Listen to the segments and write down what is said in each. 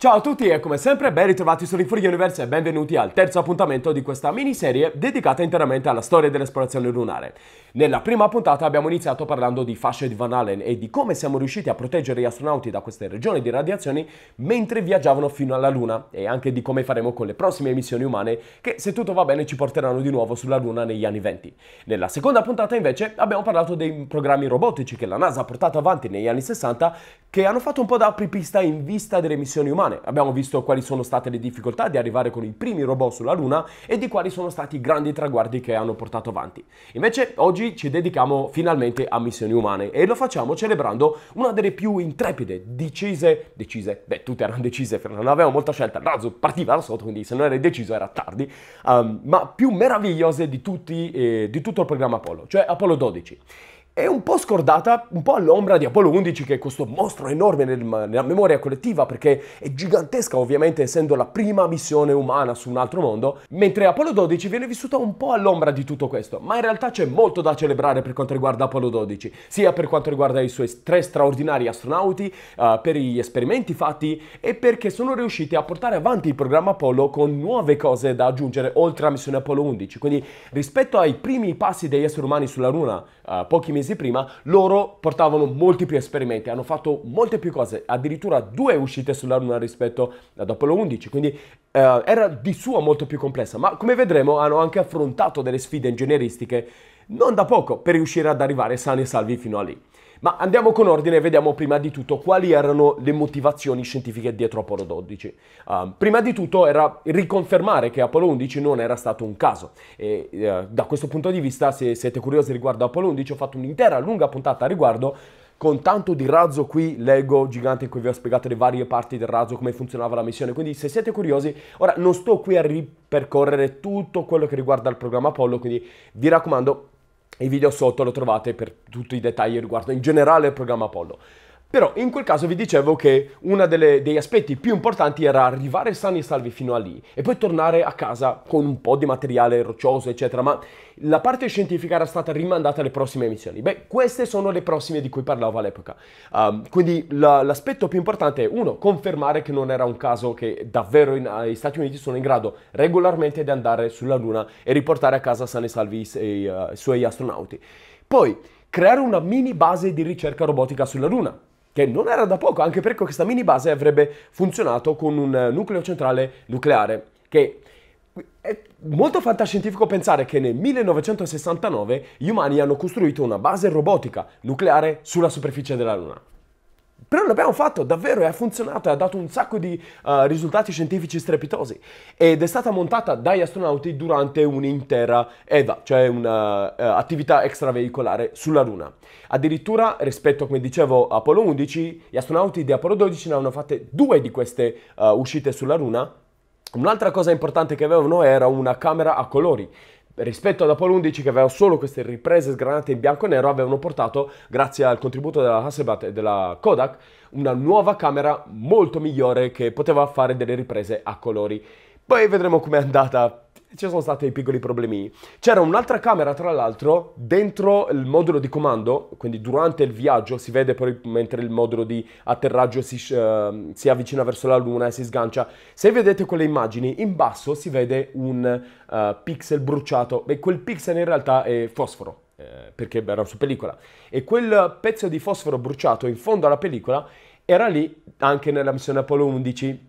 Ciao a tutti e come sempre ben ritrovati su Ring Universe e benvenuti al terzo appuntamento di questa miniserie dedicata interamente alla storia dell'esplorazione lunare. Nella prima puntata abbiamo iniziato parlando di fasce di Van Allen e di come siamo riusciti a proteggere gli astronauti da queste regioni di radiazioni mentre viaggiavano fino alla Luna e anche di come faremo con le prossime missioni umane che se tutto va bene ci porteranno di nuovo sulla Luna negli anni venti. Nella seconda puntata invece abbiamo parlato dei programmi robotici che la NASA ha portato avanti negli anni 60 che hanno fatto un po' da apripista in vista delle missioni umane settimane. Abbiamo visto quali sono state le difficoltà di arrivare con i primi robot sulla Luna e di quali sono stati i grandi traguardi che hanno portato avanti. Invece oggi ci dedichiamo finalmente a missioni umane e lo facciamo celebrando una delle più intrepide, decise, decise, beh tutte erano decise, non avevamo molta scelta, il razzo partiva da sotto, quindi se non era deciso era tardi, um, ma più meravigliose di, tutti, eh, di tutto il programma Apollo, cioè Apollo 12 è un po' scordata, un po' all'ombra di Apollo 11, che è questo mostro enorme nel, nella memoria collettiva perché è gigantesca, ovviamente, essendo la prima missione umana su un altro mondo, mentre Apollo 12 viene vissuta un po' all'ombra di tutto questo, ma in realtà c'è molto da celebrare per quanto riguarda Apollo 12, sia per quanto riguarda i suoi tre straordinari astronauti, uh, per gli esperimenti fatti e perché sono riusciti a portare avanti il programma Apollo con nuove cose da aggiungere oltre alla missione Apollo 11. Quindi rispetto ai primi passi degli esseri umani sulla Luna, uh, pochi mesi mesi prima, loro portavano molti più esperimenti, hanno fatto molte più cose, addirittura due uscite sulla Luna rispetto ad Apollo 11, quindi eh, era di sua molto più complessa, ma come vedremo hanno anche affrontato delle sfide ingegneristiche non da poco per riuscire ad arrivare sani e salvi fino a lì. Ma andiamo con ordine e vediamo prima di tutto quali erano le motivazioni scientifiche dietro Apollo 12. Uh, ehm, prima di tutto era riconfermare che Apollo 11 non era stato un caso. E, uh, da questo punto di vista, se siete curiosi riguardo Apollo 11, ho fatto un'intera lunga puntata a riguardo con tanto di razzo qui, leggo gigante in cui vi ho spiegato le varie parti del razzo, come funzionava la missione, quindi se siete curiosi, ora non sto qui a ripercorrere tutto quello che riguarda il programma Apollo, quindi vi raccomando e i video sotto lo trovate per tutti i dettagli riguardo in generale il programma Apollo. Però in quel caso vi dicevo che uno degli aspetti più importanti era arrivare sani e salvi fino a lì e poi tornare a casa con un po' di materiale roccioso, eccetera, ma la parte scientifica era stata rimandata alle prossime missioni. Beh, queste sono le prossime di cui parlavo all'epoca. Um, quindi la, l'aspetto più importante è, uno, confermare che non era un caso che davvero gli Stati Uniti sono in grado regolarmente di andare sulla Luna e riportare a casa sani e salvi i, uh, i suoi astronauti. Poi, creare una mini base di ricerca robotica sulla Luna che non era da poco, anche perché questa mini base avrebbe funzionato con un nucleo centrale nucleare, che è molto fantascientifico pensare che nel 1969 gli umani hanno costruito una base robotica nucleare sulla superficie della Luna. Però l'abbiamo fatto davvero e ha funzionato, ha dato un sacco di uh, risultati scientifici strepitosi ed è stata montata dagli astronauti durante un'intera EVA, cioè un'attività eh, eh, uh, extraveicolare sulla Luna. Addirittura rispetto, a come dicevo, a Apollo 11, gli astronauti di Apollo 12 ne hanno fatte due di queste uh, uscite sulla Luna Un'altra cosa importante che avevano era una camera a colori, rispetto ad Apollo 11 che aveva solo queste riprese sgranate in bianco e nero, avevano portato, grazie al contributo della Hasselblad e della Kodak, una nuova camera molto migliore che poteva fare delle riprese a colori. Poi vedremo com'è andata ci sono stati dei piccoli problemini. C'era un'altra camera, tra l'altro, dentro il modulo di comando, quindi durante il viaggio si vede poi mentre il modulo di atterraggio si, uh, si avvicina verso la luna e si sgancia. Se vedete quelle immagini, in basso si vede un uh, pixel bruciato Beh, quel pixel in realtà è fosforo. Eh, perché era su pellicola e quel pezzo di fosforo bruciato in fondo alla pellicola era lì anche nella missione Apollo 11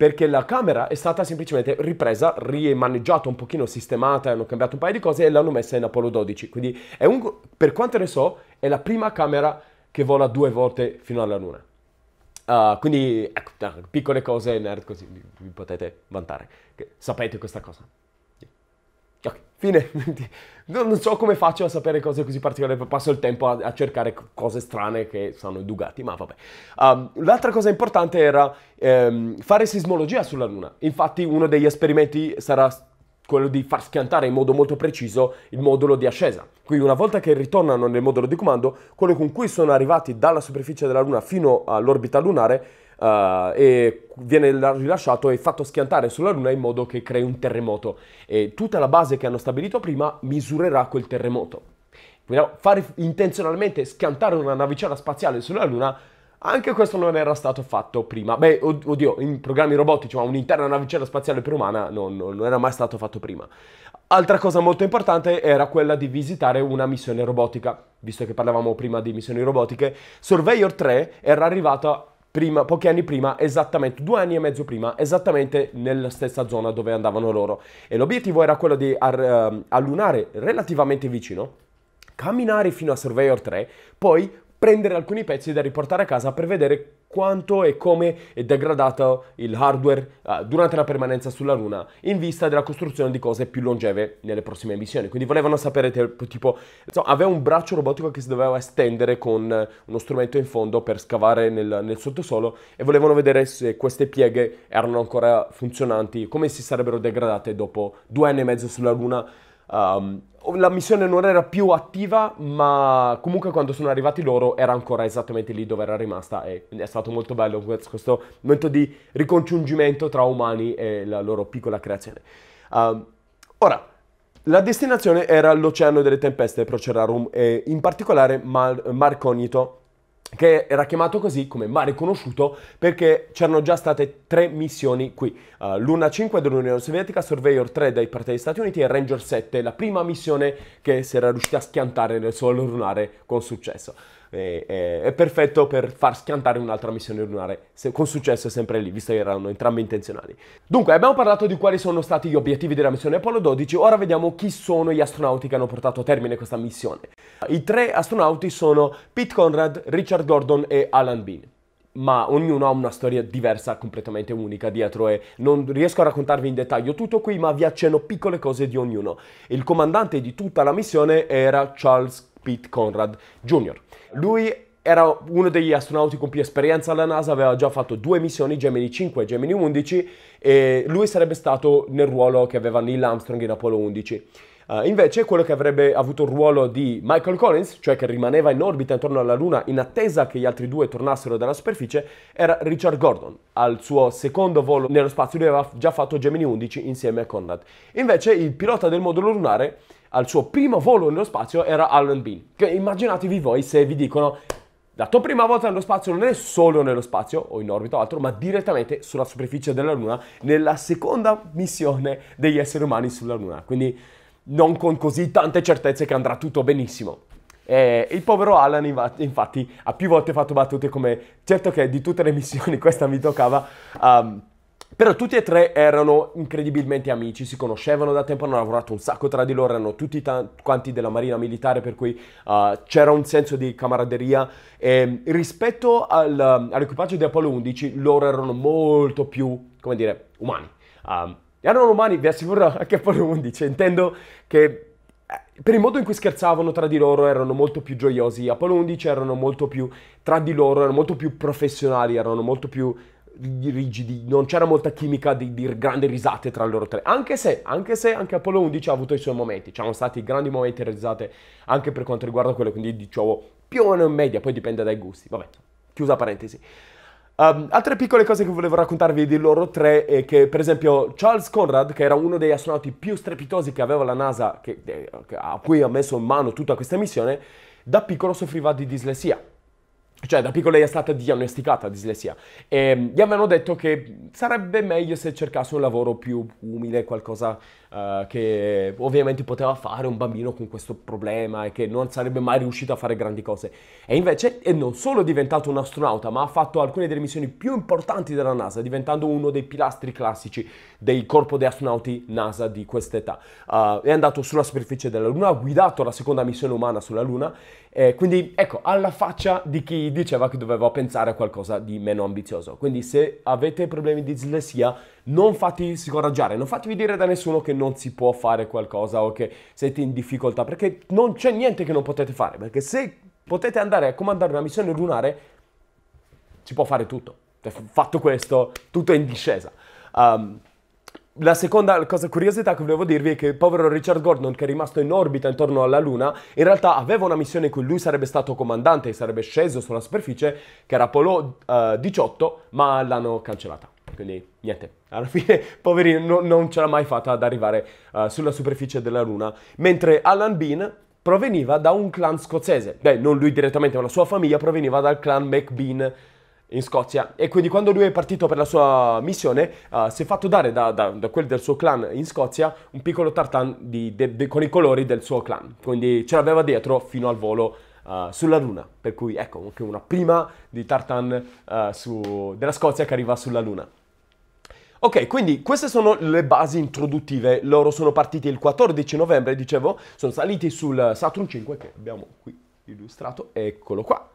perché la camera è stata semplicemente ripresa, rimaneggiata un pochino, sistemata, hanno cambiato un paio di cose e l'hanno messa in Apollo 12. Quindi un, per quanto ne so, è la prima camera che vola due volte fino alla Luna. Uh, quindi, ecco, piccole cose nerd così vi potete vantare. Sapete questa cosa. Ok, fine. non so come faccio a sapere cose così particolari, passo il tempo a, a cercare cose strane che sono i ma vabbè. Um, l'altra cosa importante era um, fare sismologia sulla Luna. Infatti uno degli esperimenti sarà quello di far schiantare in modo molto preciso il modulo di ascesa. Quindi una volta che ritornano nel modulo di comando, quello con cui sono arrivati dalla superficie della Luna fino all'orbita lunare uh, e viene rilasciato e fatto schiantare sulla Luna in modo che crei un terremoto. E tutta la base che hanno stabilito prima misurerà quel terremoto. Quindi fare intenzionalmente schiantare una navicella spaziale sulla Luna anche questo non era stato fatto prima. Beh, oddio, in programmi robotici, ma un'interna navicella spaziale perumana non, non, non era mai stato fatto prima. Altra cosa molto importante era quella di visitare una missione robotica. Visto che parlavamo prima di missioni robotiche, Surveyor 3 era arrivata prima, pochi anni prima, esattamente due anni e mezzo prima, esattamente nella stessa zona dove andavano loro. E l'obiettivo era quello di ar- ehm, allunare relativamente vicino, camminare fino a Surveyor 3, poi prendere alcuni pezzi da riportare a casa per vedere quanto e come è degradato il hardware uh, durante la permanenza sulla Luna in vista della costruzione di cose più longeve nelle prossime missioni. Quindi volevano sapere tipo, insomma, aveva un braccio robotico che si doveva estendere con eh, uno strumento in fondo per scavare nel, nel sottosuolo e volevano vedere se queste pieghe erano ancora funzionanti, come si sarebbero degradate dopo due anni e mezzo sulla Luna. Um, la missione non era più attiva, ma comunque quando sono arrivati loro era ancora esattamente lì dove era rimasta e è stato molto bello questo momento di ricongiungimento tra umani e la loro piccola creazione. Uh, ora, la destinazione era l'Oceano delle Tempeste, Procerarum, e in particolare Mar, Mar Cognito, che era chiamato così come mare conosciuto perché c'erano già state tre missioni qui, uh, l'Una 5 dell'Unione Sovietica, Surveyor 3 dai parte degli Stati Uniti e Ranger 7, la prima missione che si era riuscita a schiantare nel suolo lunare con successo è, è, perfetto per far schiantare un'altra missione lunare, se, con successo sempre lì, visto che erano entrambi intenzionali. Dunque, abbiamo parlato di quali sono stati gli obiettivi della missione Apollo 12, ora vediamo chi sono gli astronauti che hanno portato a termine questa missione. I tre astronauti sono Pete Conrad, Richard Gordon e Alan Bean ma ognuno ha una storia diversa, completamente unica dietro e non riesco a raccontarvi in dettaglio tutto qui, ma vi accenno piccole cose di ognuno. Il comandante di tutta la missione era Charles Pete Conrad Jr. Lui era uno degli astronauti con più esperienza alla NASA, aveva già fatto due missioni, Gemini 5 e Gemini 11, e lui sarebbe stato nel ruolo che aveva Neil Armstrong in Apollo 11. Uh, eh, invece quello che avrebbe avuto il ruolo di Michael Collins, cioè che rimaneva in orbita intorno alla Luna in attesa che gli altri due tornassero dalla superficie, era Richard Gordon. Al suo secondo volo nello spazio lui aveva già fatto Gemini 11 insieme a Conrad. Invece il pilota del modulo lunare al suo primo volo nello spazio era Alan Bean. Che immaginatevi voi se vi dicono la tua prima volta nello spazio non è solo nello spazio o in orbita o altro, ma direttamente sulla superficie della Luna nella seconda missione degli esseri umani sulla Luna. Quindi non con così tante certezze che andrà tutto benissimo. E il povero Alan infatti ha più volte fatto battute come certo che di tutte le missioni questa mi toccava. Um, però tutti e tre erano incredibilmente amici, si conoscevano da tempo, hanno lavorato un sacco tra di loro, erano tutti t- quanti della Marina Militare, per cui uh, c'era un senso di camaraderia. E, ehm, rispetto al, all'equipaggio di Apollo 11, loro erano molto più, come dire, umani. Um, erano umani, vi assicuro, anche Apollo 11, intendo che eh, per il modo in cui scherzavano tra di loro erano molto più gioiosi, Apollo 11 erano molto più tra di loro, erano molto più professionali, erano molto più rigidi, non c'era molta chimica di, di, grandi risate tra loro tre, anche se, anche se anche Apollo 11 ha avuto i suoi momenti, c'erano stati grandi momenti realizzate anche per quanto riguarda quello, quindi dicevo più o meno in media, poi dipende dai gusti, vabbè, chiusa parentesi. Um, altre piccole cose che volevo raccontarvi di loro tre è che, per esempio, Charles Conrad, che era uno degli astronauti più strepitosi che aveva la NASA, che, eh, a cui ha messo in mano tutta questa missione, da piccolo soffriva di dislessia. Cioè, da piccola è stata diagnosticata dislessia e mm, gli avevano detto che sarebbe meglio se cercasse un lavoro più umile, qualcosa uh, che ovviamente poteva fare un bambino con questo problema e che non sarebbe mai riuscito a fare grandi cose. E invece è non solo diventato un astronauta, ma ha fatto alcune delle missioni più importanti della NASA, diventando uno dei pilastri classici del corpo di astronauti NASA di quest'età. Uh, è andato sulla superficie della Luna, ha guidato la seconda missione umana sulla Luna, eh, quindi ecco, alla faccia di chi diceva che doveva pensare a qualcosa di meno ambizioso. Quindi se avete problemi di dislessia, non fatti scoraggiare, non fatevi dire da nessuno che non si può fare qualcosa o che siete in difficoltà, perché non c'è niente che non potete fare, perché se potete andare a comandare una missione lunare, si può fare tutto. Cioè, fatto questo, tutto è in discesa. Um, la seconda cosa curiosità che volevo dirvi è che il povero Richard Gordon, che è rimasto in orbita intorno alla Luna, in realtà aveva una missione in cui lui sarebbe stato comandante e sarebbe sceso sulla superficie, che era Apollo uh, eh, 18, ma l'hanno cancellata quindi niente, alla fine, poverino, no, non ce l'ha mai fatta ad arrivare uh, sulla superficie della Luna, mentre Alan Bean proveniva da un clan scozzese, beh, non lui direttamente, ma la sua famiglia proveniva dal clan McBean in Scozia e quindi quando lui è partito per la sua missione uh, si è fatto dare da, da, da quelli del suo clan in Scozia un piccolo tartan di, de, de, con i colori del suo clan, quindi ce l'aveva dietro fino al volo Uh, sulla Luna, per cui ecco anche una prima di Tartan uh, su... della Scozia che arriva sulla Luna. Ok, quindi queste sono le basi introduttive. Loro sono partiti il 14 novembre, dicevo, sono saliti sul Saturn 5 che abbiamo qui illustrato, eccolo qua.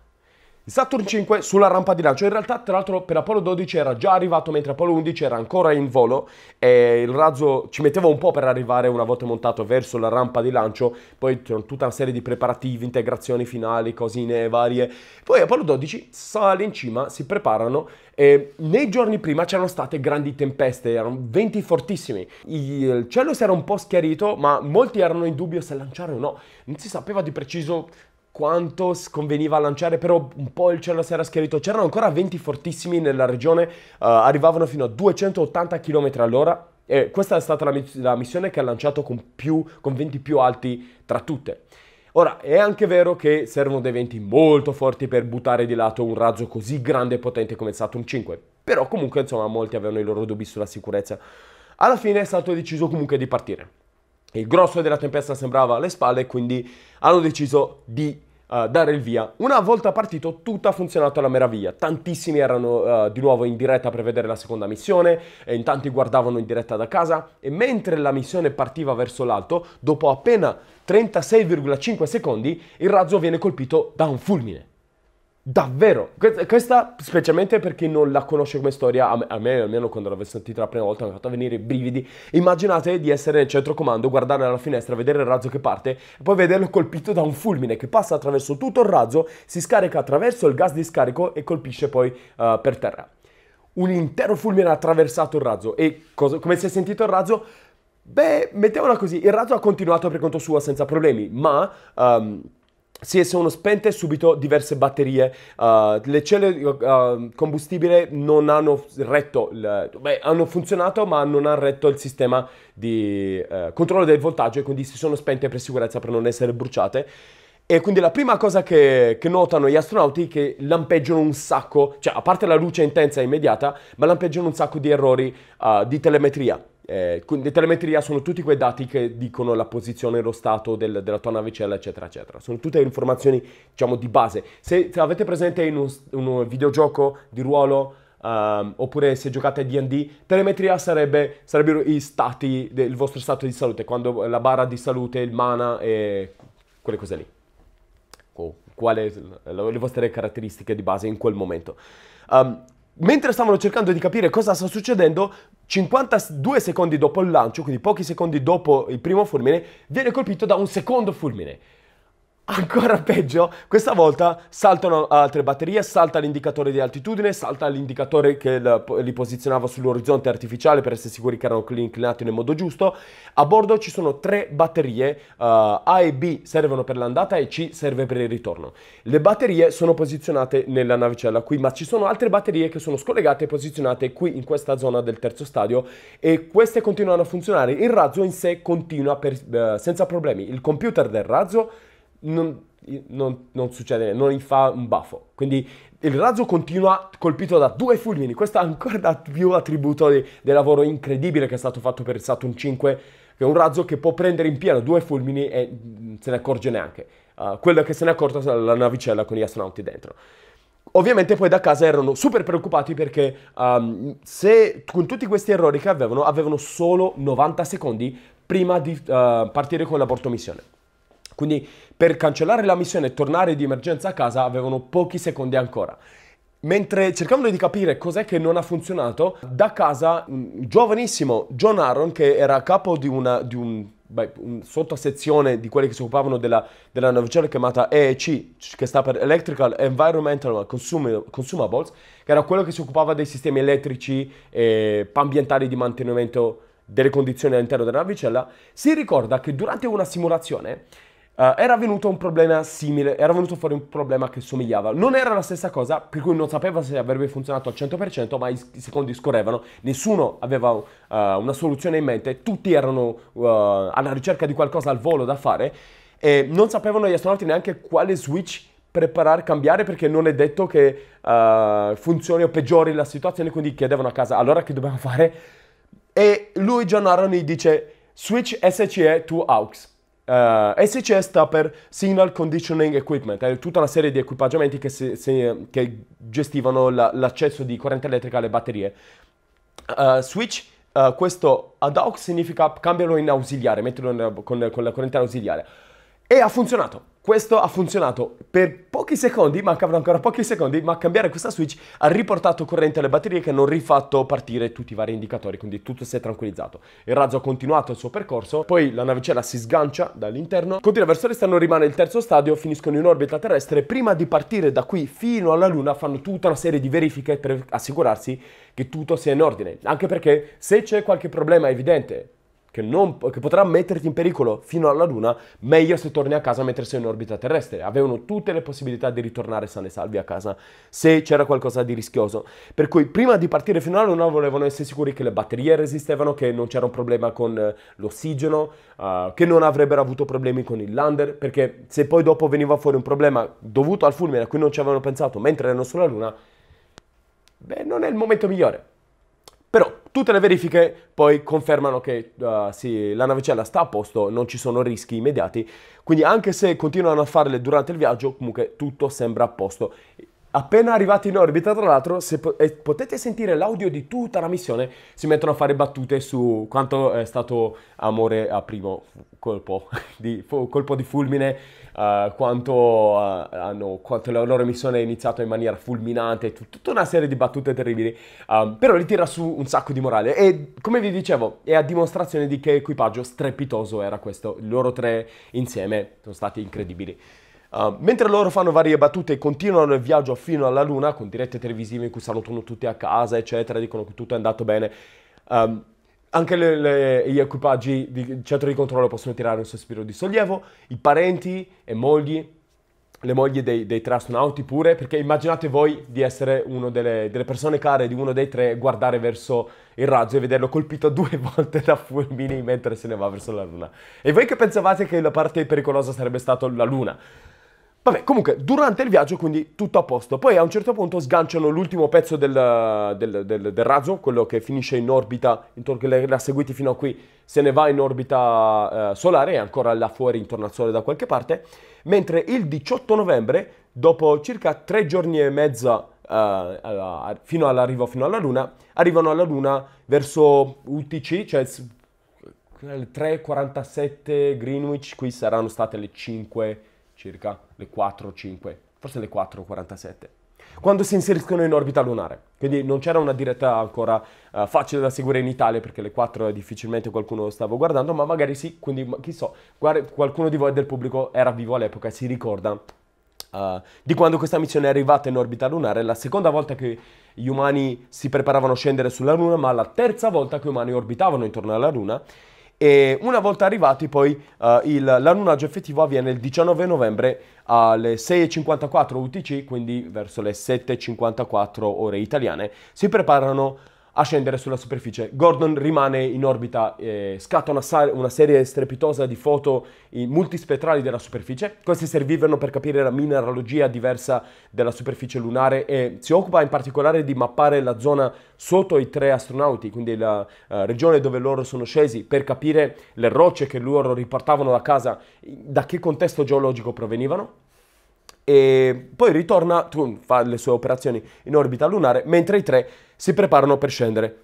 Il Saturn 5 sulla rampa di lancio, in realtà tra l'altro per Apollo 12 era già arrivato mentre Apollo 11 era ancora in volo e il razzo ci metteva un po' per arrivare una volta montato verso la rampa di lancio, poi c'erano tutta una serie di preparativi, integrazioni finali, cosine varie. Poi Apollo 12 sale in cima, si preparano e nei giorni prima c'erano state grandi tempeste, erano venti fortissimi. Il cielo si era un po' schiarito, ma molti erano in dubbio se lanciare o no. Non si sapeva di preciso quanto conveniva lanciare, però un po' il cielo si era schiarito. C'erano ancora venti fortissimi nella regione, uh, arrivavano fino a 280 km all'ora. E questa è stata la, miss- la missione che ha lanciato con, più, con venti più alti tra tutte. Ora, è anche vero che servono dei venti molto forti per buttare di lato un razzo così grande e potente come il Saturn 5, però comunque insomma molti avevano i loro dubbi sulla sicurezza. Alla fine è stato deciso comunque di partire il grosso della tempesta sembrava alle spalle e quindi hanno deciso di uh, dare il via. Una volta partito tutto ha funzionato alla meraviglia, tantissimi erano uh, di nuovo in diretta per vedere la seconda missione, e in tanti guardavano in diretta da casa e mentre la missione partiva verso l'alto, dopo appena 36,5 secondi, il razzo viene colpito da un fulmine. Davvero, questa specialmente per chi non la conosce come storia, a me, almeno quando l'avevo sentita la prima volta mi ha fatto venire i brividi. Immaginate di essere nel centro comando, guardare dalla finestra, vedere il razzo che parte e poi vederlo colpito da un fulmine che passa attraverso tutto il razzo, si scarica attraverso il gas di scarico e colpisce poi uh, per terra. Un intero fulmine ha attraversato il razzo e cosa, come si è sentito il razzo? Beh, mettiamola così, il razzo ha continuato per conto suo senza problemi, ma... Um, si sono spente subito diverse batterie, uh, le celle uh, combustibile non hanno retto, il, beh, hanno funzionato ma non hanno retto il sistema di uh, controllo del voltaggio e quindi si sono spente per sicurezza per non essere bruciate. E quindi la prima cosa che, che, notano gli astronauti è che lampeggiano un sacco, cioè a parte la luce intensa e immediata, ma lampeggiano un sacco di errori uh, di telemetria. Eh, le telemetria ah, sono tutti quei dati che dicono la posizione, lo stato del, della tua navicella, eccetera, eccetera. Sono tutte informazioni, diciamo, di base. Se, se avete presente in un, un videogioco di ruolo, um, oppure se giocate a D&D, telemetria sarebbe, sarebbero i stati, il vostro stato di salute, quando la barra di salute, il mana e quelle cose lì. Oh, quali le vostre caratteristiche di base in quel momento. Um, mentre stavano cercando di capire cosa sta succedendo, 52 secondi dopo il lancio, quindi pochi secondi dopo il primo fulmine, viene colpito da un secondo fulmine. Ancora peggio, questa volta saltano altre batterie, salta l'indicatore di altitudine, salta l'indicatore che li posizionava sull'orizzonte artificiale per essere sicuri che erano inclinati nel modo giusto. A bordo ci sono tre batterie, uh, A e B servono per l'andata e C serve per il ritorno. Le batterie sono posizionate nella navicella qui, ma ci sono altre batterie che sono scollegate e posizionate qui in questa zona del terzo stadio e queste continuano a funzionare. Il razzo in sé continua per, uh, senza problemi. Il computer del razzo non, non, non succede, non gli fa un baffo. Quindi il razzo continua colpito da due fulmini. Questo è ancora da più attributo di, del lavoro incredibile che è stato fatto per il Saturn 5, che è un razzo che può prendere in pieno due fulmini e mm, se ne accorge neanche. Uh, ah, quella che se ne è accorto è la navicella con gli astronauti dentro. Ovviamente poi da casa erano super preoccupati perché um, se, con tutti questi errori che avevano, avevano solo 90 secondi prima di uh, partire con l'aborto missione. Quindi per cancellare la missione e tornare di emergenza a casa avevano pochi secondi ancora. Mentre cercavano di capire cos'è che non ha funzionato, da casa un giovanissimo John Aaron, che era capo di una, di un, beh, un sottosezione di quelli che si occupavano della, della navicella chiamata EEC, che sta per Electrical Environmental Consumables, che era quello che si occupava dei sistemi elettrici e ambientali di mantenimento delle condizioni all'interno della navicella, si ricorda che durante una simulazione Uh, era venuto un problema simile, era venuto fuori un problema che somigliava. Non era la stessa cosa, per cui non sapeva se avrebbe funzionato al 100%, ma i secondi scorrevano, nessuno aveva uh, una soluzione in mente, tutti erano uh, alla ricerca di qualcosa al volo da fare e non sapevano gli astronauti neanche quale switch preparare, cambiare perché non è detto che funzioni o peggiori la situazione, quindi chiedevano a casa allora che dobbiamo fare. E lui John Aaron dice switch SCE to AUX Uh, eh, SCE sta per Signal Conditioning Equipment, è tutta una serie di equipaggiamenti che, se, se, che gestivano la, l'accesso di corrente elettrica alle batterie. Uh, switch, uh, questo ad hoc significa cambiarlo in ausiliare, metterlo in, con, con la corrente ausiliare. E ha funzionato. Questo ha funzionato per pochi secondi, mancavano ancora pochi secondi, ma cambiare questa switch ha riportato corrente alle batterie che hanno rifatto partire tutti i vari indicatori, quindi tutto si è tranquillizzato. Il razzo ha continuato il suo percorso, poi la navicella si sgancia dall'interno, continua verso l'esterno, rimane il terzo stadio, finiscono in orbita terrestre, prima di partire da qui fino alla Luna fanno tutta una serie di verifiche per assicurarsi che tutto sia in ordine, anche perché se c'è qualche problema evidente che, non, che, potrà metterti in pericolo fino alla Luna, meglio se torni a casa mentre sei in orbita terrestre. Avevano tutte le possibilità di ritornare sani e salvi a casa se c'era qualcosa di rischioso. Per cui prima di partire fino alla Luna volevano essere sicuri che le batterie resistevano, che non c'era un problema con eh, l'ossigeno, uh, che non avrebbero avuto problemi con il lander, perché se poi dopo veniva fuori un problema dovuto al fulmine a cui non ci avevano pensato mentre erano sulla Luna, beh, non è il momento migliore. Però tutte le verifiche poi confermano che uh, sì, la navicella sta a posto, non ci sono rischi immediati, quindi anche se continuano a farle durante il viaggio, comunque tutto sembra a posto. Appena arrivati in orbita, tra l'altro, se po- eh, potete sentire l'audio di tutta la missione, si mettono a fare battute su quanto è stato amore a primo colpo di, fu- colpo di fulmine, uh, quanto, uh, hanno, quanto, la loro missione è iniziata in maniera fulminante, tut- tutta una serie di battute terribili, um, però li tira su un sacco di morale e, come vi dicevo, è a dimostrazione di che equipaggio strepitoso era questo, loro tre insieme sono stati incredibili. Eh, mentre loro fanno varie battute e continuano il viaggio fino alla Luna, con dirette televisive in cui salutano tutti a casa, eccetera, dicono che tutto è andato bene, um, anche le, le, gli equipaggi di centro di controllo possono tirare un sospiro di sollievo, i parenti e mogli, le mogli dei, dei, tre astronauti pure, perché immaginate voi di essere una delle, delle, persone care di uno dei tre, guardare verso il razzo e vederlo colpito due volte da fulmini mentre se ne va verso la Luna. E voi che pensavate che la parte pericolosa sarebbe stata la Luna? Vabbè, comunque, durante il viaggio, quindi tutto a posto. Poi a un certo punto sganciano l'ultimo pezzo del, del, del, del razzo, quello che finisce in orbita, intorno, che l'ha seguiti fino a qui, se ne va in orbita eh, solare, è ancora là fuori intorno al Sole da qualche parte. Mentre il 18 novembre, dopo circa tre giorni e mezzo eh, fino all'arrivo fino alla Luna, arrivano alla Luna verso UTC, cioè 3.47 Greenwich, qui saranno state le 5 circa le 4-5, forse le 4.47, quando si inseriscono in orbita lunare. Quindi non c'era una diretta ancora uh, facile da seguire in Italia perché le 4 difficilmente qualcuno stava guardando, ma magari sì, quindi chissà, so, qualcuno di voi del pubblico era vivo all'epoca e si ricorda Uh, di quando questa missione è arrivata in orbita lunare, la seconda volta che gli umani si preparavano a scendere sulla Luna, ma la terza volta che gli umani orbitavano intorno alla Luna e una volta arrivati poi uh, il, l'annunaggio effettivo avviene il 19 novembre alle 6.54 UTC, quindi verso le 7.54 ore italiane. Si preparano a scendere sulla superficie. Gordon rimane in orbita, eh, scatta una, una, serie strepitosa di foto multispettrali della superficie. Queste servivano per capire la mineralogia diversa della superficie lunare e si occupa in particolare di mappare la zona sotto i tre astronauti, quindi la eh, regione dove loro sono scesi, per capire le rocce che loro riportavano da casa, da che contesto geologico provenivano e poi ritorna, Tun fa le sue operazioni in orbita lunare, mentre i tre si preparano per scendere.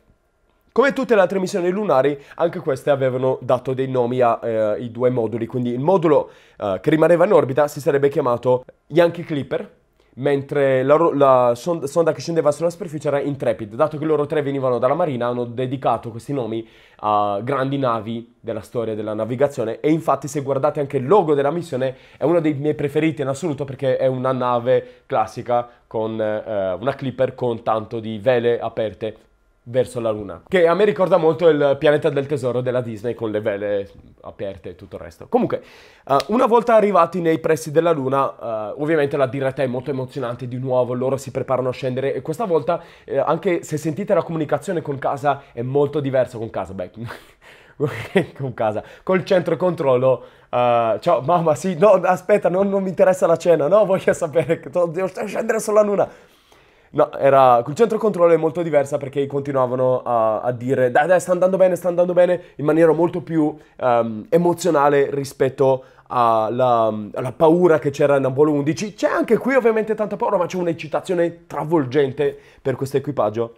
Come tutte le altre missioni lunari, anche queste avevano dato dei nomi ai eh, due moduli, quindi il modulo eh, che rimaneva in orbita si sarebbe chiamato Yankee Clipper, mentre la, la sonda, che scendeva sulla superficie era Intrepid. Dato che loro tre venivano dalla Marina, hanno dedicato questi nomi a grandi navi della storia della navigazione e infatti se guardate anche il logo della missione è uno dei miei preferiti in assoluto perché è una nave classica con eh, una clipper con tanto di vele aperte verso la luna. Che a me ricorda molto il pianeta del tesoro della Disney con le vele aperte e tutto il resto. Comunque, uh, una volta arrivati nei pressi della luna, uh, ovviamente la diretta è molto emozionante di nuovo, loro si preparano a scendere e questa volta, eh, anche se sentite la comunicazione con casa, è molto diversa con casa. Beh... con casa, col centro controllo. Uh, ciao mamma, sì, no, aspetta, non, non mi interessa la cena, no, voglio sapere che devo scendere sulla luna. No, era col centro controllo è molto diversa perché continuavano a, a, dire dai dai sta andando bene, sta andando bene in maniera molto più um, emozionale rispetto alla, alla, paura che c'era in Apollo 11. C'è anche qui ovviamente tanta paura ma c'è un'eccitazione travolgente per questo equipaggio.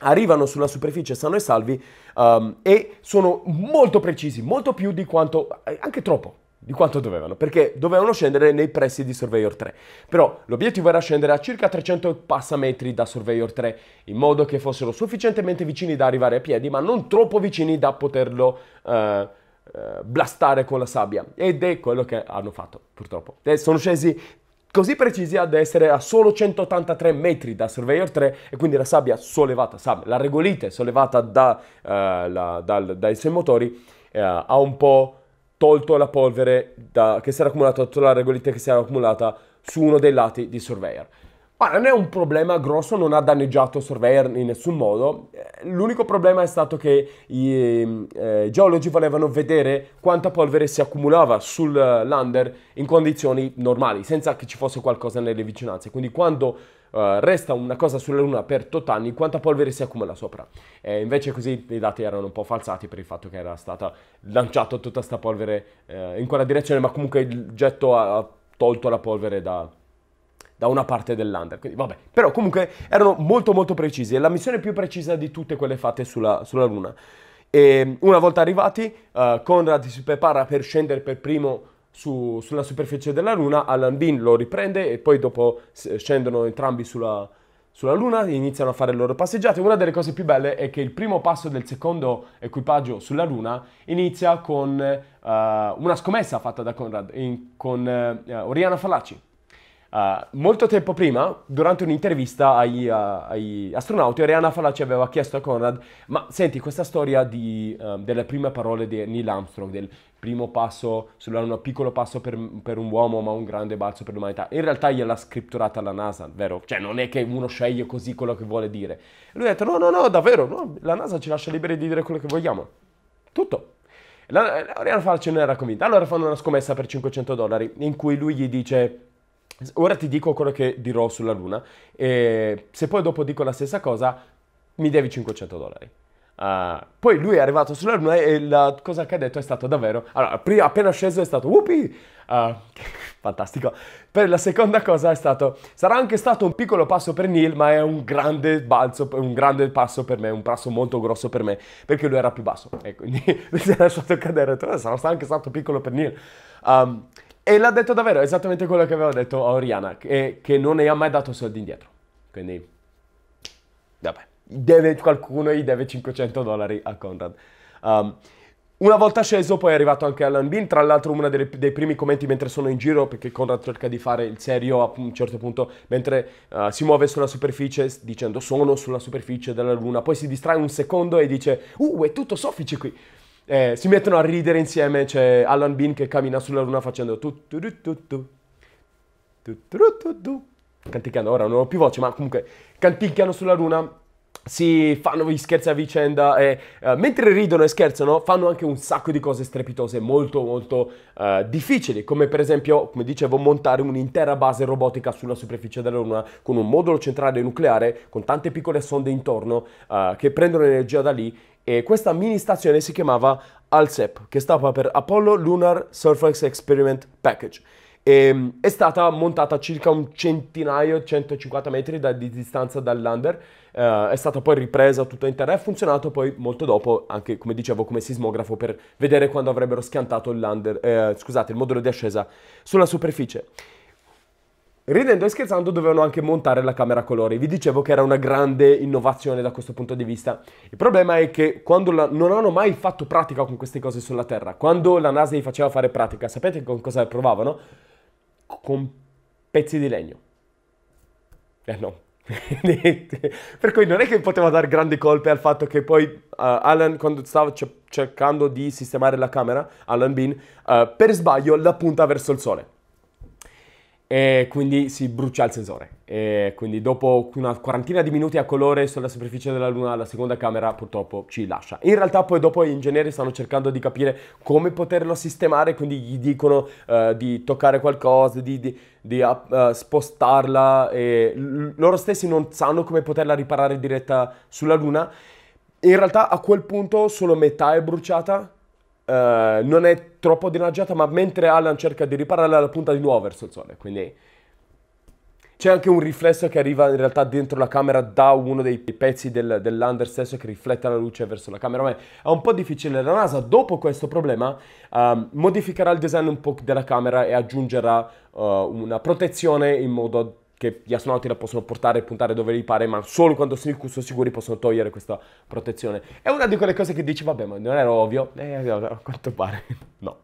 Arrivano sulla superficie sano e salvi um, e sono molto precisi, molto più di quanto, eh, anche troppo, di quanto dovevano, perché dovevano scendere nei pressi di Surveyor 3. Però l'obiettivo era scendere a circa 300 passametri da Surveyor 3, in modo che fossero sufficientemente vicini da arrivare a piedi, ma non troppo vicini da poterlo uh, uh, blastare con la sabbia. Ed è quello che hanno fatto, purtroppo. E eh, sono scesi così precisi ad essere a solo 183 metri da Surveyor 3 e quindi la sabbia sollevata, sabbia, la regolite sollevata da, uh, la, dal, dai suoi motori, ha un po' tolto la polvere da, che si era accumulata, tolto la regolite che si era accumulata su uno dei lati di Surveyor. Ma non è un problema grosso, non ha danneggiato Surveyor in nessun modo. Eh, l'unico problema è stato che i eh, geologi volevano vedere quanta polvere si accumulava sul eh, lander in condizioni normali, senza che ci fosse qualcosa nelle vicinanze. Quindi quando eh, resta una cosa sulla Luna per tot anni, quanta polvere si accumula sopra. E invece così i dati erano un po' falsati per il fatto che era stata lanciata tutta questa polvere uh, in quella direzione, ma comunque il getto ha tolto la polvere da, da una parte dell'under. Quindi vabbè, però comunque erano molto molto precisi. È la missione più precisa di tutte quelle fatte sulla, sulla Luna. E una volta arrivati, uh, Conrad si prepara per scendere per primo su, sulla superficie della Luna, Alan Dean lo riprende e poi dopo scendono entrambi sulla, sulla Luna, iniziano a fare le loro passeggiate. Una delle cose più belle è che il primo passo del secondo equipaggio sulla Luna inizia con uh, una scommessa fatta da Conrad in, con uh, Oriana Fallaci. Uh, molto tempo prima, durante un'intervista ai, uh, ai, astronauti, Ariana Falaci aveva chiesto a Conrad: Ma senti, questa storia di, uh, delle prime parole di Neil Armstrong, del primo passo sulla Luna, piccolo passo per, per, un uomo, ma un grande balzo per l'umanità, in realtà gliel'ha scritturata la NASA, vero? Cioè, non è che uno sceglie così quello che vuole dire. Lui ha detto: No, no, no, davvero, no, la NASA ci lascia liberi di dire quello che vogliamo. Tutto. La, Ariana Falaci non era convinta. Allora fanno una scommessa per 500 dollari in cui lui gli dice Ora ti dico quello che dirò sulla Luna. E se poi dopo dico la stessa cosa, mi devi 500 dollari. Uh, poi lui è arrivato sulla Luna e la cosa che ha detto è stato davvero. Allora, prima, appena sceso è stato whoopi! Uh, fantastico. Per la seconda cosa è stato. Sarà anche stato un piccolo passo per Neil, ma è un grande balzo, un grande passo per me, un passo molto grosso per me, perché lui era più basso. E quindi mi si è lasciato cadere. Sarà anche stato piccolo per Neil. Um, e l'ha detto davvero, esattamente quello che aveva detto a Oriana, che, che non ne ha mai dato soldi indietro. Quindi, vabbè, deve, qualcuno gli deve 500 dollari a Conrad. Um, una volta sceso, poi è arrivato anche Alan Bean. Tra l'altro, uno dei primi commenti mentre sono in giro, perché Conrad cerca di fare il serio a un certo punto, mentre uh, si muove sulla superficie, dicendo: Sono sulla superficie della Luna. Poi si distrae un secondo e dice: Uh, è tutto soffice qui. Eh, si mettono a ridere insieme, c'è Alan Bean che cammina sulla luna facendo tu canticchiano, ora non ho più voce, ma comunque canticchiano sulla luna, si fanno gli scherzi a vicenda e uh, mentre ridono e scherzano fanno anche un sacco di cose strepitose molto molto uh, difficili, come per esempio, come dicevo, montare un'intera base robotica sulla superficie della Luna con un modulo centrale nucleare con tante piccole sonde intorno uh, che prendono energia da lì e questa mini stazione si chiamava ALSEP, che stava per Apollo Lunar Surface Experiment Package. E, ehm, è stata montata a circa un centinaio, 150 metri da, di distanza dal lander, eh, è stata poi ripresa tutta intera e ha funzionato poi molto dopo, anche come dicevo, come sismografo per vedere quando avrebbero schiantato il, lander, eh, scusate, il modulo di ascesa sulla superficie. Ridendo e scherzando dovevano anche montare la camera a colori, vi dicevo che era una grande innovazione da questo punto di vista. Il problema è che quando la... non hanno mai fatto pratica con queste cose sulla Terra, quando la NASA gli faceva fare pratica, sapete con cosa provavano? Con pezzi di legno. Eh no. per cui non è che poteva dare grandi colpe al fatto che poi uh, Alan, quando stava cercando di sistemare la camera, Alan Bean, uh, per sbaglio la punta verso il sole e quindi si brucia il sensore. E quindi dopo una quarantina di minuti a colore sulla superficie della Luna la seconda camera purtroppo ci lascia. In realtà poi dopo gli ingegneri stanno cercando di capire come poterlo sistemare, quindi gli dicono uh, di toccare qualcosa, di, di, di uh, spostarla e loro stessi non sanno come poterla riparare diretta sulla Luna. In realtà a quel punto solo metà è bruciata eh, non è troppo danneggiata, ma mentre Alan cerca di ripararla, la punta di nuovo verso il sole. Quindi c'è anche un riflesso che arriva in realtà dentro la camera da uno dei pezzi del, dell'under stesso che riflette la luce verso la camera. Ma è un po' difficile. La NASA, dopo questo problema, uh, modificherà il design un po' della camera e aggiungerà uh, una protezione in modo che gli astronauti la possono portare e puntare dove gli pare, ma solo quando sono sicuri possono togliere questa protezione. È una di quelle cose che dici, vabbè, ma non era ovvio, eh, a quanto pare, no.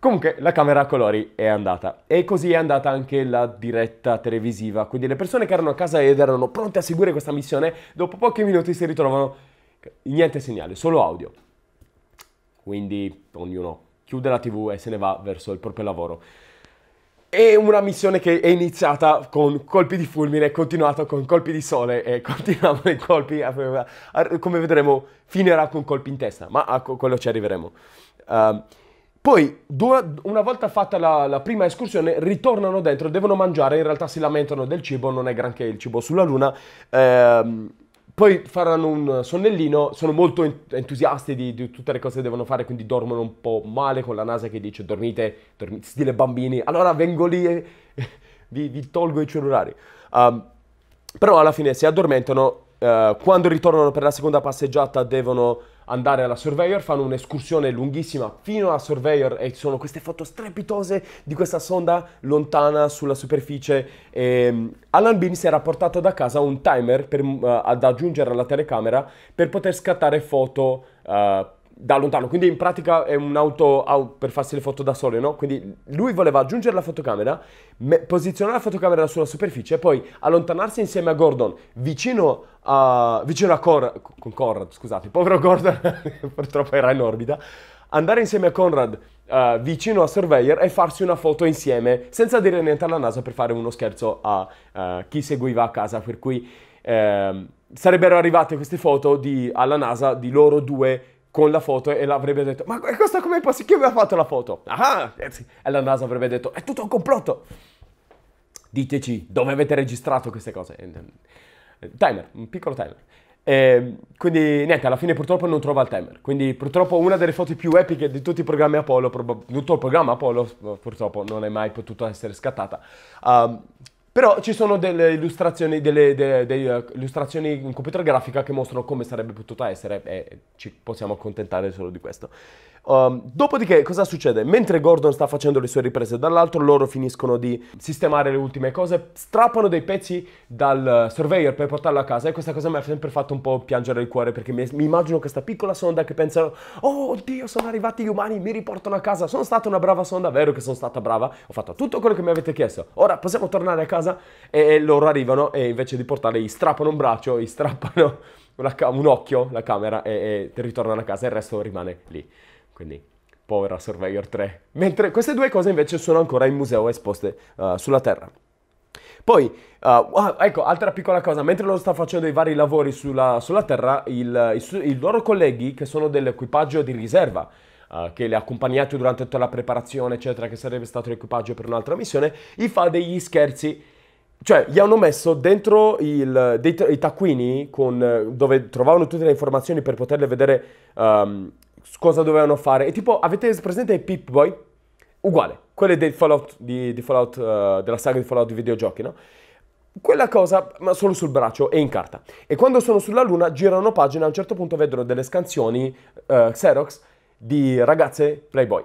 Comunque la camera a colori è andata e così è andata anche la diretta televisiva, quindi le persone che erano a casa ed erano pronte a seguire questa missione, dopo pochi minuti si ritrovano niente segnale, solo audio. Quindi ognuno chiude la tv e se ne va verso il proprio lavoro. È una missione che è iniziata con colpi di fulmine, è continuata con colpi di sole e continuiamo i colpi, come vedremo, finirà con colpi in testa, ma a quello ci arriveremo. Uh, poi, una volta fatta la, la, prima escursione, ritornano dentro, devono mangiare, in realtà si lamentano del cibo, non è granché il cibo sulla luna. Ehm, poi faranno un sonnellino, sono molto entusiasti di, di, tutte le cose che devono fare, quindi dormono un po' male con la NASA che dice dormite, dormite stile bambini, allora vengo lì e vi, vi tolgo i cellulari. Um, però alla fine si addormentano, uh, quando ritornano per la seconda passeggiata devono andare alla Surveyor, fanno un'escursione lunghissima fino alla Surveyor e ci sono queste foto strepitose di questa sonda lontana sulla superficie. E ehm, Alan Bean si era portato da casa un timer per, uh, ad aggiungere alla telecamera per poter scattare foto uh, da lontano, quindi in pratica è un'auto per farsi le foto da sole, no? Quindi lui voleva aggiungere la fotocamera, posizionare la fotocamera sulla superficie e poi allontanarsi insieme a Gordon vicino a, vicino a Conrad, con Conrad, scusate, povero Gordon purtroppo era in orbita, andare insieme a Conrad uh, vicino a Surveyor e farsi una foto insieme senza dire niente alla NASA per fare uno scherzo a uh, chi seguiva a casa, per cui... Uh, sarebbero arrivate queste foto di, alla NASA di loro due con la foto e l'avrebbe detto ma questa come è possibile? Chi mi ha fatto la foto? Ah, eh, e la NASA avrebbe detto è tutto un complotto. Diteci dove avete registrato queste cose. Eh, timer, un piccolo timer. E ehm, quindi niente, alla fine purtroppo non trova il timer. Quindi purtroppo una delle foto più epiche di tutti i programmi Apollo, tutto il programma Apollo purtroppo non è mai potuta essere scattata. Um, però ci sono delle illustrazioni, delle, delle, delle eh, illustrazioni in computer grafica che mostrano come sarebbe potuta essere e ci possiamo accontentare solo di questo. Um, dopodiché cosa succede? Mentre Gordon sta facendo le sue riprese dall'altro, loro finiscono di sistemare le ultime cose, strappano dei pezzi dal eh, surveyor per portarlo a casa e questa cosa mi ha sempre fatto un po' piangere il cuore perché mi, mi immagino questa piccola sonda che pensano oh oddio sono arrivati gli umani, mi riportano a casa, sono stata una brava sonda, vero che sono stata brava, ho fatto tutto quello che mi avete chiesto, ora possiamo tornare a casa e loro arrivano e invece di portarli gli strappano un braccio, gli strappano ca- un occhio, la camera e, e ritornano a casa e il resto rimane lì. Quindi, povera Surveyor 3. Mentre queste due cose invece sono ancora in museo esposte uh, sulla Terra. Poi, uh, ecco, altra piccola cosa, mentre loro stanno facendo i vari lavori sulla, sulla Terra, il, il, i, loro colleghi, che sono dell'equipaggio di riserva, uh, che li ha accompagnati durante tutta la preparazione, eccetera, che sarebbe stato l'equipaggio per un'altra missione, gli fa degli scherzi. Cioè, gli hanno messo dentro il, dei, i taccuini con, dove trovavano tutte le informazioni per poterle vedere um, cosa dovevano fare. E tipo, avete presente Pip Boy? Uguale, quelle del Fallout, di, di Fallout uh, della saga di Fallout di videogiochi, no? Quella cosa, ma solo sul braccio e in carta. E quando sono sulla luna, girano pagina, a un certo punto vedono delle scansioni uh, Xerox di ragazze Playboy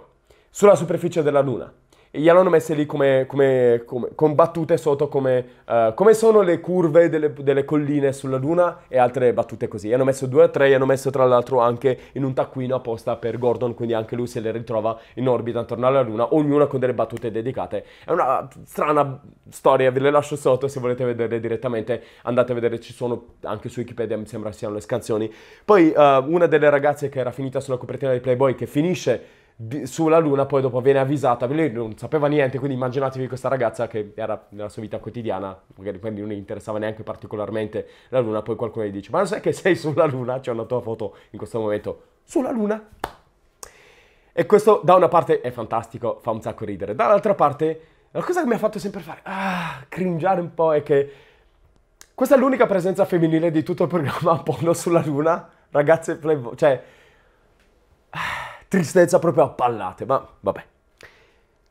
sulla superficie della luna e hanno messe lì come, come, come combattute sotto come, uh, come, sono le curve delle, delle, colline sulla luna e altre battute così. E hanno messo 2 a 3 e hanno messo tra l'altro anche in un taccuino apposta per Gordon, quindi anche lui se le ritrova in orbita intorno alla luna, ognuna con delle battute dedicate. È una strana storia, ve le lascio sotto se volete vedere direttamente, andate a vedere, ci sono anche su Wikipedia, mi sembra siano le scansioni. Poi uh, una delle ragazze che era finita sulla copertina di Playboy che finisce sulla Luna poi dopo viene avvisata, lui non sapeva niente, quindi immaginatevi questa ragazza che era nella sua vita quotidiana, magari quindi non gli interessava neanche particolarmente la Luna, poi qualcuno gli dice ma non sai che sei sulla Luna? C'è una tua foto in questo momento sulla Luna. E questo da una parte è fantastico, fa un sacco ridere, dall'altra parte la cosa che mi ha fatto sempre fare, ah, cringiare un po' è che questa è l'unica presenza femminile di tutto il programma Apollo sulla Luna, ragazze, playboy, cioè... Ah, tristezza proprio a pallate, ma vabbè.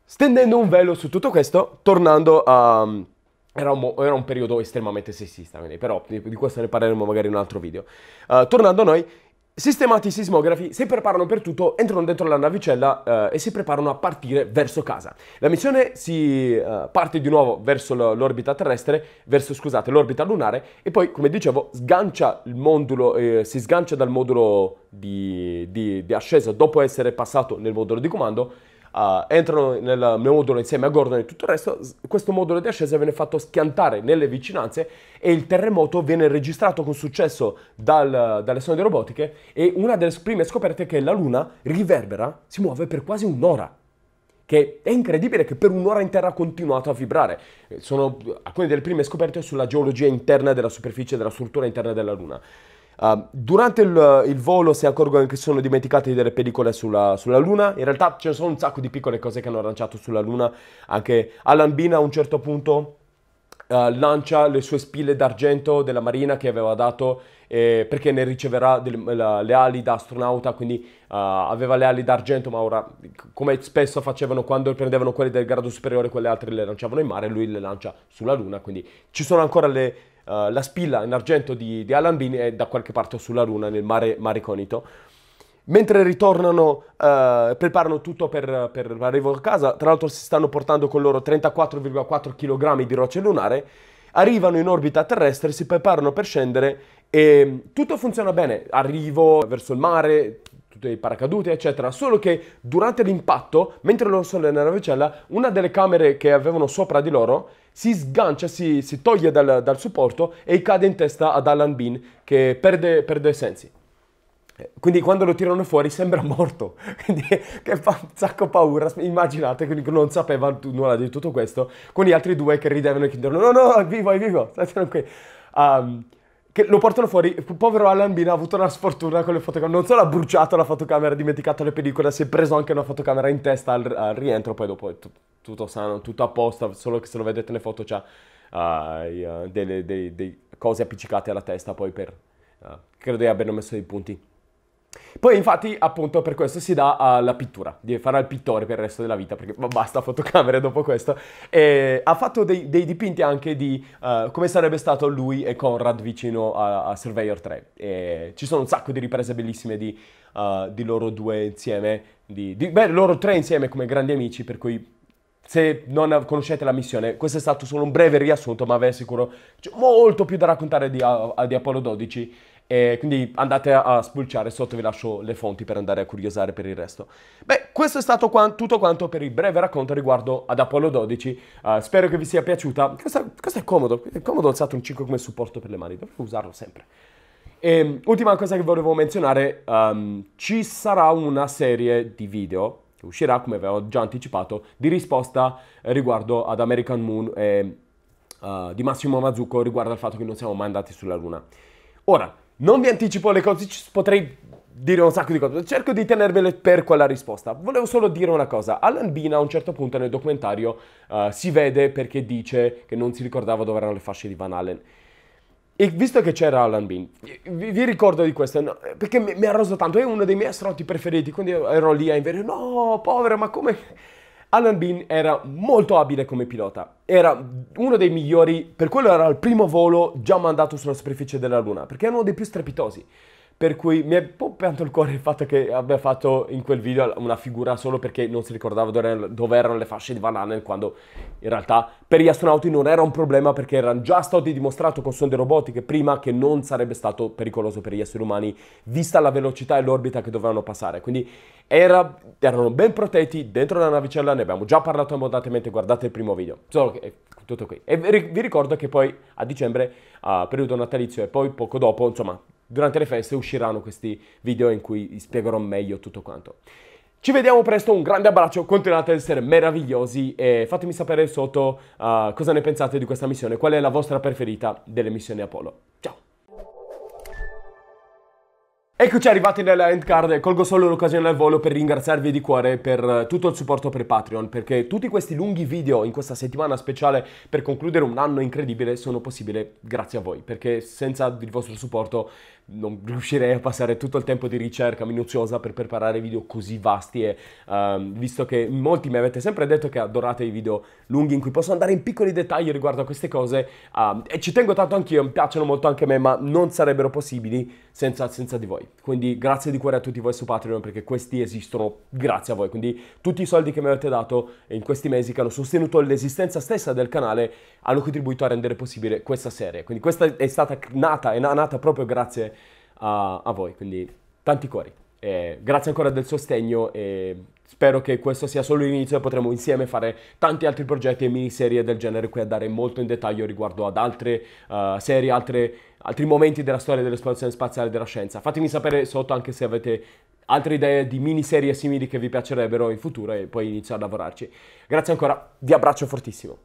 Stendendo un velo su tutto questo, tornando a... Era un, era un periodo estremamente sessista, quindi, però di questo ne parleremo magari in un altro video. Uh, tornando a noi, Sistemati sismografi si preparano per tutto, entrano dentro la navicella eh, e si preparano a partire verso casa. La missione si eh, parte di nuovo verso l'orbita terrestre, verso scusate, l'orbita lunare e poi, come dicevo, sgancia il modulo, eh, si sgancia dal modulo di, di, di ascesa dopo essere passato nel modulo di comando uh, entrano nel mio modulo insieme a Gordon e tutto il resto, questo modulo di ascesa viene fatto schiantare nelle vicinanze e il terremoto viene registrato con successo dal, dalle sonde robotiche e una delle prime scoperte è che la Luna riverbera, si muove per quasi un'ora che è incredibile che per un'ora intera ha continuato a vibrare. Eh, sono alcune delle prime scoperte sulla geologia interna della superficie, della struttura interna della Luna. Uh, durante il, il, volo si accorgono che si sono dimenticati delle pellicole sulla, sulla, Luna. In realtà ce ne sono un sacco di piccole cose che hanno lanciato sulla Luna. Anche Alan Bean a un certo punto uh, lancia le sue spille d'argento della Marina che aveva dato eh, perché ne riceverà delle, la, le ali da astronauta, quindi uh, aveva le ali d'argento, ma ora, come spesso facevano quando prendevano quelle del grado superiore, quelle altre le lanciavano in mare, lui le lancia sulla Luna, quindi ci sono ancora le, eh, la spilla in argento di, di Alan Bean è da qualche parte sulla luna, nel mare, mare Conito. Mentre ritornano, uh, preparano tutto per, per l'arrivo a casa, tra l'altro si stanno portando con loro 34,4 kg di roccia lunare, arrivano in orbita terrestre, si preparano per scendere e tutto funziona bene. Arrivo verso il mare, tutti i paracadute, eccetera. Solo che durante l'impatto, mentre loro sono nella navicella, una delle camere che avevano sopra di loro si sgancia, si, si toglie dal, dal, supporto e cade in testa ad Alan Bean che perde, perde sensi. Eh, quindi quando lo tirano fuori sembra morto, quindi che fa un sacco paura, immaginate, quindi non sapeva nulla di tutto questo, con gli altri due che ridevano e che dicevano no no è vivo, è vivo, stai tranquillo. Um, ehm, che lo portano fuori. Povero Alan Bean ha avuto una sfortuna con le fotocamere. Non solo ha bruciato la fotocamera, ha dimenticato le pellicole, si è preso anche una fotocamera in testa al, al rientro. Poi dopo è t- tutto sano, tutto a posto. Solo che se lo vedete nelle foto c'ha uh, delle, dei, dei cose appiccicate alla testa. Poi per. Uh, credo che abbiano messo dei punti. Poi infatti appunto per questo si dà alla pittura, farà il pittore per il resto della vita perché basta fotocamere dopo questo. E ha fatto dei, dei dipinti anche di uh, come sarebbe stato lui e Conrad vicino a, a Surveyor 3. E ci sono un sacco di riprese bellissime di, uh, di loro due insieme, di, di, beh loro tre insieme come grandi amici per cui se non conoscete la missione, questo è stato solo un breve riassunto, ma vi assicuro c'è cioè, molto più da raccontare di, eh, di Apollo 12. E quindi andate a, spulciare sotto, vi lascio le fonti per andare a curiosare per il resto. Beh, questo è stato qua, tutto quanto per il breve racconto riguardo ad Apollo 12. Uh, eh, spero che vi sia piaciuta. Questo, questo è comodo, è comodo il Saturn 5 come supporto per le mani, dovrei usarlo sempre. E, ehm, ultima cosa che volevo menzionare, um, ci sarà una serie di video che uscirà, come avevo già anticipato, di risposta riguardo ad American Moon e uh, di Massimo Mazzucco riguardo al fatto che non siamo mai andati sulla Luna. Ora, non vi anticipo le cose, potrei dire un sacco di cose, cerco di tenervele per quella risposta. Volevo solo dire una cosa, Alan Bean a un certo punto nel documentario uh, si vede perché dice che non si ricordava dove erano le fasce di Van Allen. E visto che c'era Alan Bean, vi, vi ricordo di questo, no, perché mi, mi ha roso tanto, è uno dei miei astronauti preferiti, quindi ero lì a inverno, no, povero, ma come Alan Bean era molto abile come pilota, era uno dei migliori, per quello era il primo volo già mandato sulla superficie della Luna, perché era uno dei più strepitosi. Per cui mi è pompiato il cuore il fatto che abbia fatto in quel video una figura solo perché non si ricordava dove erano le fasce di Van Allen quando in realtà per gli astronauti non era un problema perché erano già stati dimostrati con sonde robotiche prima che non sarebbe stato pericoloso per gli esseri umani vista la velocità e l'orbita che dovevano passare. Quindi era, erano ben protetti dentro la navicella, ne abbiamo già parlato abbondantemente, guardate il primo video. Solo che eh, tutto qui. E vi ricordo che poi a dicembre, a periodo natalizio e poi poco dopo, insomma, durante le feste usciranno questi video in cui vi spiegherò meglio tutto quanto. Ci vediamo presto, un grande abbraccio, continuate ad essere meravigliosi e fatemi sapere sotto uh, cosa ne pensate di questa missione, qual è la vostra preferita delle missioni Apollo. Ciao! Eccoci arrivati nella Endcard e colgo solo l'occasione al volo per ringraziarvi di cuore per eh, tutto il supporto per Patreon, perché tutti questi lunghi video in questa settimana speciale per concludere un anno incredibile sono possibili grazie a voi, perché senza il vostro supporto non riuscirei a passare tutto il tempo di ricerca minuziosa per preparare video così vasti e um, visto che molti mi avete sempre detto che adorate i video lunghi in cui posso andare in piccoli dettagli riguardo a queste cose um, e ci tengo tanto anch'io, mi piacciono molto anche a me, ma non sarebbero possibili senza, senza di voi quindi grazie di cuore a tutti voi su Patreon perché questi esistono grazie a voi, quindi tutti i soldi che mi avete dato in questi mesi che hanno sostenuto l'esistenza stessa del canale hanno contribuito a rendere possibile questa serie, quindi questa è stata nata, è nata proprio grazie a, a voi, quindi tanti cuori. Eh, grazie ancora del sostegno e spero che questo sia solo l'inizio e potremo insieme fare tanti altri progetti e miniserie del genere qui a dare molto in dettaglio riguardo ad altre uh, serie, altre, altri momenti della storia dell'esplorazione spaziale e della scienza. Fatemi sapere sotto anche se avete altre idee di miniserie simili che vi piacerebbero in futuro e poi iniziare a lavorarci. Grazie ancora, vi abbraccio fortissimo.